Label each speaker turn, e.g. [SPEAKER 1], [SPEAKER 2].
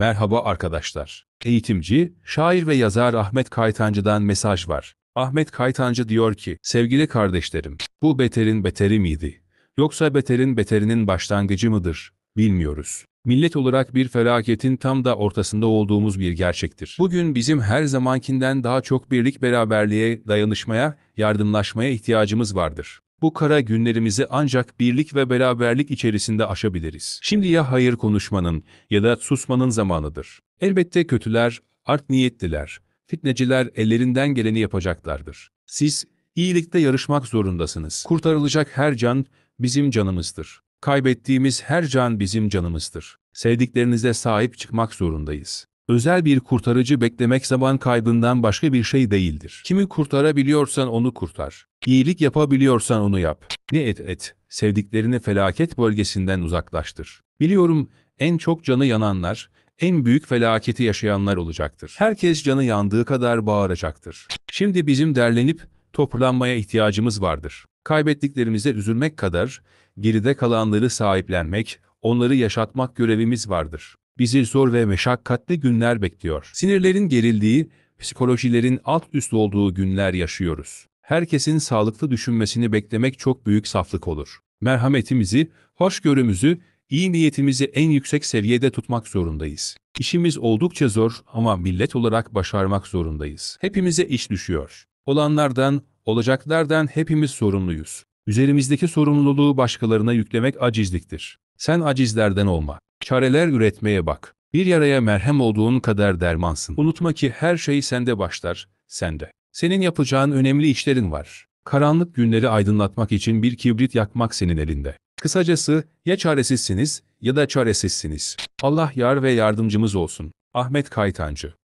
[SPEAKER 1] Merhaba arkadaşlar. Eğitimci, şair ve yazar Ahmet Kaytancı'dan mesaj var. Ahmet Kaytancı diyor ki, sevgili kardeşlerim, bu beterin beteri miydi? Yoksa beterin beterinin başlangıcı mıdır? Bilmiyoruz. Millet olarak bir felaketin tam da ortasında olduğumuz bir gerçektir. Bugün bizim her zamankinden daha çok birlik beraberliğe, dayanışmaya, yardımlaşmaya ihtiyacımız vardır. Bu kara günlerimizi ancak birlik ve beraberlik içerisinde aşabiliriz. Şimdi ya hayır konuşmanın ya da susmanın zamanıdır. Elbette kötüler, art niyetliler, fitneciler ellerinden geleni yapacaklardır. Siz iyilikte yarışmak zorundasınız. Kurtarılacak her can bizim canımızdır. Kaybettiğimiz her can bizim canımızdır sevdiklerinize sahip çıkmak zorundayız. Özel bir kurtarıcı beklemek zaman kaybından başka bir şey değildir. Kimi kurtarabiliyorsan onu kurtar. İyilik yapabiliyorsan onu yap. Ne et et, sevdiklerini felaket bölgesinden uzaklaştır. Biliyorum en çok canı yananlar, en büyük felaketi yaşayanlar olacaktır. Herkes canı yandığı kadar bağıracaktır. Şimdi bizim derlenip toplanmaya ihtiyacımız vardır. Kaybettiklerimize üzülmek kadar geride kalanları sahiplenmek, onları yaşatmak görevimiz vardır. Bizi zor ve meşakkatli günler bekliyor. Sinirlerin gerildiği, psikolojilerin alt üst olduğu günler yaşıyoruz. Herkesin sağlıklı düşünmesini beklemek çok büyük saflık olur. Merhametimizi, hoşgörümüzü, iyi niyetimizi en yüksek seviyede tutmak zorundayız. İşimiz oldukça zor ama millet olarak başarmak zorundayız. Hepimize iş düşüyor. Olanlardan, olacaklardan hepimiz sorumluyuz. Üzerimizdeki sorumluluğu başkalarına yüklemek acizliktir. Sen acizlerden olma. Çareler üretmeye bak. Bir yaraya merhem olduğun kadar dermansın. Unutma ki her şey sende başlar, sende. Senin yapacağın önemli işlerin var. Karanlık günleri aydınlatmak için bir kibrit yakmak senin elinde. Kısacası ya çaresizsiniz ya da çaresizsiniz. Allah yar ve yardımcımız olsun. Ahmet Kaytancı